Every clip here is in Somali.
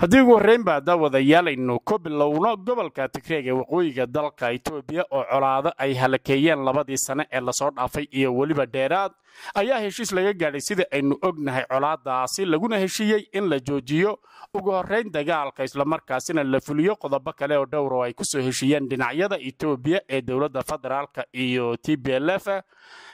haddii ugu horreyn ba haddaa wadayaalaynu ku bilowno gobolka tigreeg ee waqooyiga dalka etoobiya oo colaado ay halakeeyeen labadii sane ee lasoo dhaafay iyo weliba dheeraad ayaa heshiis laga gaadhay sida aynu ognahay colaadaasi laguna heshiiyey in la joojiyo ugu horreyn dagaalka islamarkaasina la fuliyo qodobo kale oo dhowr ah oo ay ku soo heshiiyeen dhinacyada etoobiya ee dowladda federaalk iyo t b lf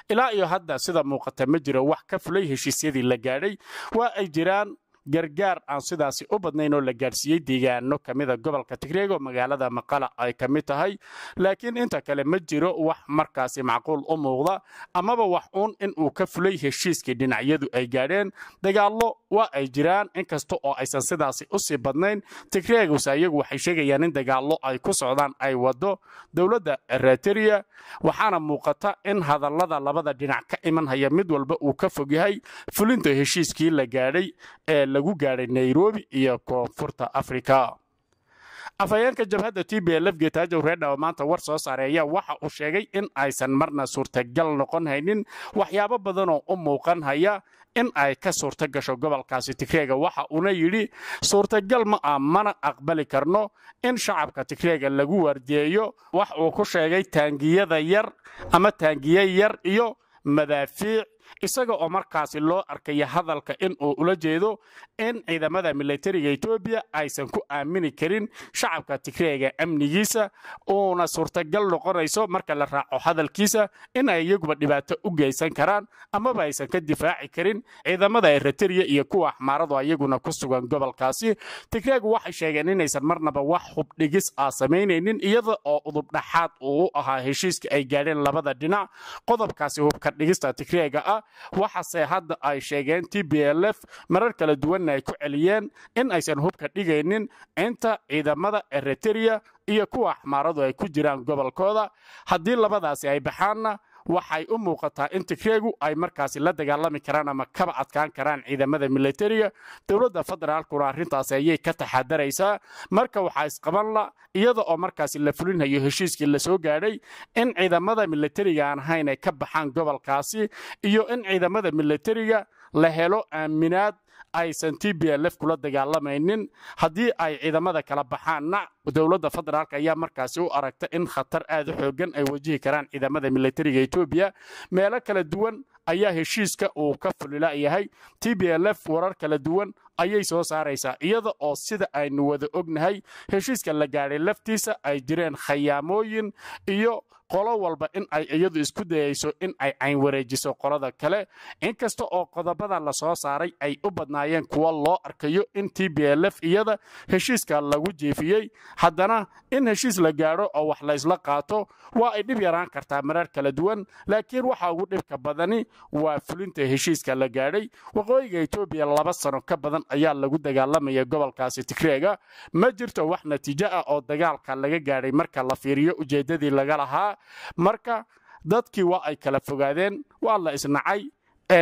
ilaa iyo hadda sida muuqata ma jiro wax ka fulay heshiisyadii la gaadhay waa ay jiraan gargaar aan sidaasi u badnayn oo la gaadhsiiyey deegaano ka mida gobolka tigreeg oo magaalada maqala ay ka mid tahay laakiin inta kale ma jiro wax markaasi macquul u muuqda amaba wax uun in uu ka fulay heshiiskii dhinacyadu ay gaadheen dagaallo waa ay jiraan inkasta oo aysan sidaasi usii badnayn tigreegus ayagu waxay sheegayaan in dagaallo ay ku socdaan ay wado dowladda rateriya waxaana muuqata in hadallada labada dhinac ka imanhaya mid walba uu ka fog yahay fulinta heshiiskii la gaadhay ee lagu gaadhay nairobi iyo koonfurta afrika afhayeenka jabhadda t b lf geetaajow reedha oo maanta war soo saareeya waxa uu sheegay in aysan marna suurtagal noqon haynin waxyaabo badanoo u muuqan haya in ay ka suurto gasho gobolkaasi tigreega waxa uuna yidhi suurtagal ma ah mana aqbali karno in shacabka tigreega lagu waardiyeeyo wax uu ku sheegay taangiyada yar ama taangiye yar iyo madaafiic isaga oo markaasi loo arkaya hadalka in uu ula jeedo in ciidamada milatariga etoobiya aysan ku aamini karin shacabka tigreega amnigiisa uuna suurtagal noqonayso marka la raaco hadalkiisa in ay iyaguba dhibaato u geysan karaan amaba aysan ka difaaci karin ciidamada eritariya iyo kuwa axmaaradu ayaguna ku sugan gobolkaasi tigreegu waxay sheegeen inaysan marnaba wax hubdhigis ah samaynaynin iyada oo udubdhaxaad uu u ahaa heshiiska ay gaadheen labada dhinac qodobkaasi hubkadhigista tigreega ah ah waxaase hadda ay sheegeen t b l f marar kala duwanna ay ku celiyeen in aysan hubka dhigaynin inta ciidamada eriteria iyo kuwa axmaaradu ay ku jiraan gobolkooda haddii labadaasi ay baxaanna waxay u muuqataa in tigreegu ay markaasi la dagaalami karaan ama kaba adkaan karaan ciidamada milatariga dowladda federaalkuna arrintaasi ayay ka taxadaraysaa marka waxaa isqaban la iyada oo markaasi la fulinhayo heshiiskii lasoo gaadhay in ciidamada milatariga aan ahayn ay ka baxaan gobolkaasi iyo in ciidamada milatariga la helo aaminaad aysan t tblf kula dagaalamaynin haddii ay ciidamada kala baxaanna dowladda federaalk ayaa markaasi u aragta in khatar aada u xooggan ay wajihi karaan ciidamada militariga etoobiya meelo kala duwan ayaa heshiiska uu ka fulila yahay t tblf warar kala duwan ayay soo saaraysaa iyada oo sida aynu wada ognahay heshiiska la gaadhay laftiisa ay jireen khayaamooyin iyo qolo walba in ay iyadu isku dayayso in ay cayn wareejiso qolada kale inkasta oo qodobada la soo saaray ay u badnaayeen kuwa loo arkayo in t b lf iyada heshiiska lagu jiifiyey haddana in heshiis la gaadho oo wax laysla qaato waa ay dhib yaraan kartaa marar kala duwan laakiin waxa ugu dhibka badani waa fulinta heshiiska la gaadhay waqooyiga etoobiya laba sano ka badan ayaa lagu dagaalamaya gobolkaasi tigreega ma jirto wax natiijo ah oo dagaalka laga gaadhay marka la fiiriyo ujeeddadii laga lahaa marka dadkii waa ay kala fogaadeen waa la isnacay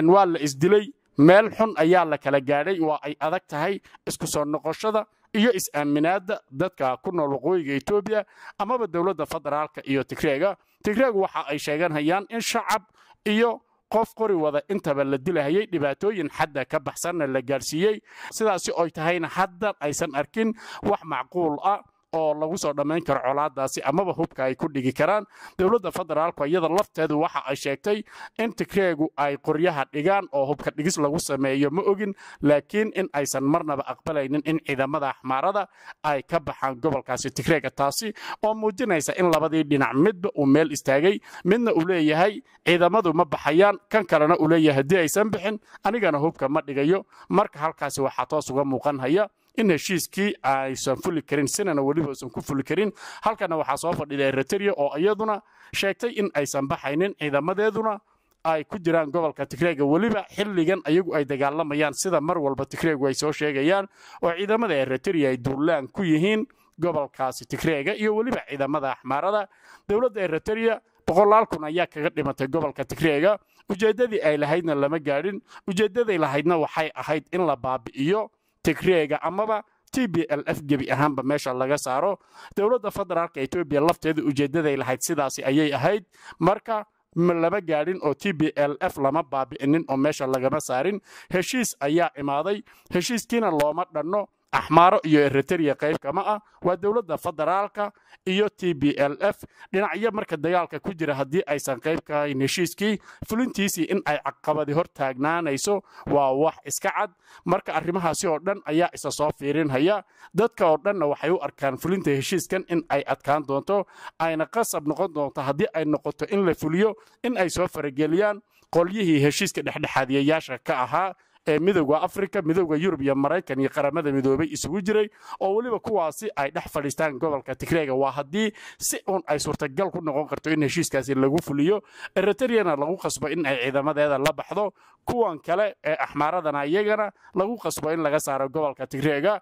waa la isdilay meel xun ayaa la kala gaadhay waa ay adag tahay isku soo noqoshada iyo is-aaminaadda dadka ku nool waqooyiga etoobiya amaba dowladda federaalka iyo tigreega tigreeg waxa ay sheeganhayaan in shacab iyo qof qori wada intaba la dilahayay dhibaatooyin xadda ka baxsanna la gaadhsiiyey sidaasi oy tahayna hadda aysan arkin wax macquul ah oo lagu soo dhammayn karo colaadaasi amaba hubka ay ku dhigi karaan dowladda federaalku iyada lafteedu waxa ay sheegtay in tigreegu ay qoryaha dhigaan oo hubka dhigis lagu sameeyo ma ogin laakiin in aysan marnaba aqbalaynin in ciidamada axmaarada ay ka baxaan gobolkaasi tigreega taasi oo muujinaysa in labadii dhinac midba uu meel istaagay midna uu leeyahay ciidamadu ma baxayaan kan kalena uu leeyahay haddii aysan bixin anigana hubka ma dhigayo marka halkaasi waxaa toos uga muuqanhaya in heshiiskii aysan fuli karin sinana weliba aysan ku fuli karin halkana waxaa soo fadhiday riteria oo iyaduna sheegtay in aysan baxaynin ciidamadeeduna ay ku jiraan gobolka tigreega weliba xilligan ayagu ay dagaalamayaan sida mar walba tigreegu ay soo sheegayaan oo ciidamada eriteria ay duulaan ku yihiin gobolkaasi tigreega iyo weliba ciidamada axmaarada dowladda eriteria boqolaal kun ayaa kaga dhimatay gobolka tigreega ujeeddadii ay lahaydna lama gaadhin ujeeddaday lahaydna waxay ahayd in la baabi'iyo tigreega amaba t b l f gebi ahaanba meesha laga saaro dowladda federaalka etoobiya lafteeda ujeeddaday lahayd sidaasi ayay ahayd marka lama gaadhin oo t b l f lama baabi'inin oo meesha lagama saarin heshiis ayaa imaaday heshiiskiina looma dhanno axmaaro iyo eriteria qayb kama ah waa dowladda federaalka iyo t b l f dhinacyo marka dagaalka ku jira haddii aysan qayb kahayn heshiiskii fulintiisii in ay caqabadi hor taagnaanayso waa wax iska cad marka arrimahaasi oo dhan ayaa isa soo fiirinhaya dadka oo dhanna waxay u arkaan fulinta heshiiskan in ay adkaan doonto ayna qasab noqon doonto haddii ay noqoto in la fuliyo in ay soo farageliyaan qolyihii heshiiska dhexdhexaadiyayaasha ka ahaa ee midowda afrika midowda yurub iyo maraykan iyo qaramada midoobey isugu jiray oo weliba kuwaasi ay dhex fadhiistaan gobolka tigreega waa haddii si uun ay suurtagal ku noqon karto in heshiiskaasi lagu fuliyo eritreyana lagu qasbo in ay ciidamadeeda la baxdo kuwan kale ee axmaaradana iyagana lagu qasbo in laga saaro gobolka tigreega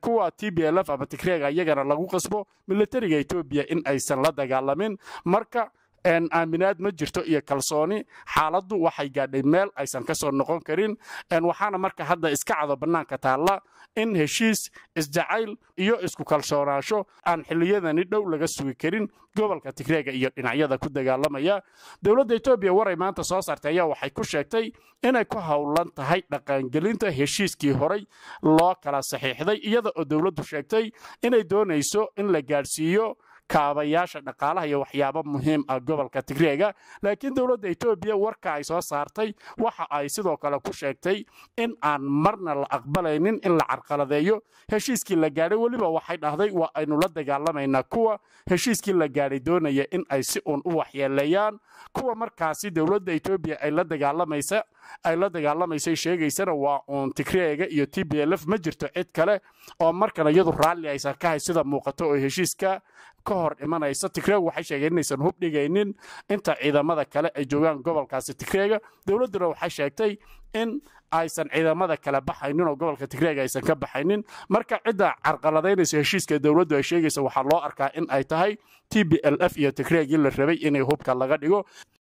kuwa t b lf ama tigreega iyagana lagu qasbo milatariga etoobiya in aysan la dagaalamin marka aaminaad ma jirto iyo kalsooni xaaladdu waxay gaadhay meel aysan kasoo noqon karin waxaana marka hadda iska cado bannaanka taalla in heshiis isjacayl iyo isku kalsoonaasho aan xilliyadani dhow laga sugi karin gobolka tigreega iyo dhinacyada ku dagaalamaya dowladda etoobiya waray maanta soo saartay ayaa waxay ku sheegtay inay ku howlan tahay dhaqaangelinta heshiiskii horay loo kala saxiixday iyada oo dowladdu sheegtay inay doonayso in la gaadhsiiyo kaabayaasha dhaqaalaha iyo waxyaabo muhiim ah gobolka tigreega laakiin dowladda etoobiya warka ay soo saartay waxa ay sidoo kale ku sheegtay in aan marna la aqbalaynin in la carqaladeeyo heshiiskii la gaadhay weliba waxay dhahday waa aynu la dagaalamaynaa kuwa heshiiskii la gaadhay doonaya in ay si uun u waxyeeleeyaan kuwa markaasi dowladda etoobiya ay la dagaalamaysa ay la dagaalamaysay sheegaysana waa uun tigreega iyo t b lf ma jirto cid kale oo markana iyadu raalli aysan ka hay sida muuqato oo heshiiska ka hor dhimanaysa tigreeg waxay sheegeen inaysan hub dhigaynin inta ciidamada kale ay joogaan gobolkaasi tigreega dowladduna waxay sheegtay in aysan ciidamada kale baxaynin oo gobolka tigreeg aysan ka baxaynin marka cidda carqaladaynaysa heshiiska dowladdu ay sheegaysa waxaa loo arkaa in ay tahay t b l f iyo tigreegii la rabay inay hubka laga dhigo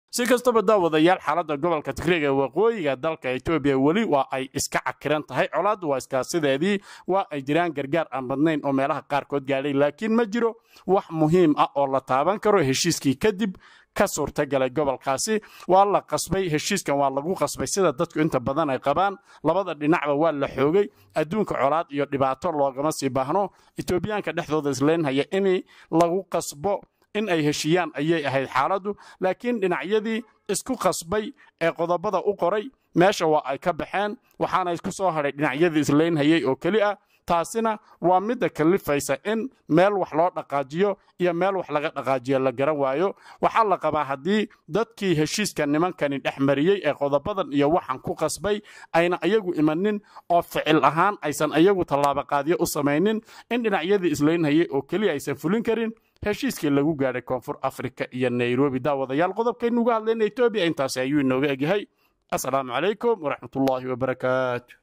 si kastaba daawadayaal xaaladda gobolka ee waqooyiga dalka etoobiya weli waa ay iska cakiran tahay colaaddu waa iskaasideedii waa ay jiraan gargaar aan badnayn oo meelaha qaarkood gaadhay laakiin ma jiro wax muhiim ah oo la taaban karo heshiiskii kadib ka suurtagalay gobolkaasi waa la qasbay heshiiskan waa lagu qasbay sida dadku inta badan ay qabaan labada dhinacba waa la xoogay adduunka colaad iyo dhibaato loogama sii baahno etoobiyaanka dhexdooda isleynhaya in lagu qasbo in ay heshiiyaan ayay ahayd xaaladdu laakiin dhinacyadii isku qasbay ee qodobada u qoray meesha waa ay ka baxeen waxaana ku soo hadhay dhinacyadii islaynhayay oo keli ah taasina waa midda kalifaysa in meel wax loo dhaqaajiyo iyo meel wax laga dhaqaajiyo la garan waayo waxaa la qabaa haddii dadkii heshiiska nimankani dhex mariyey ee qodobadan iyo waxan ku qasbay ayna iyagu imanin oo ficil ahaan aysan iyagu tallaabaqaadyo u samaynin in dhinacyadii islaynhayay oo keliya aysan fulin karin heshiiskii lagu gaadhay koonfur afrika iyo nairobi daawadayaal qodobkaynu uga hadlayna etoobiya intaasi ayuu inooga egyahay asalaamu calaykum waraxmatullaahi wabarakaatu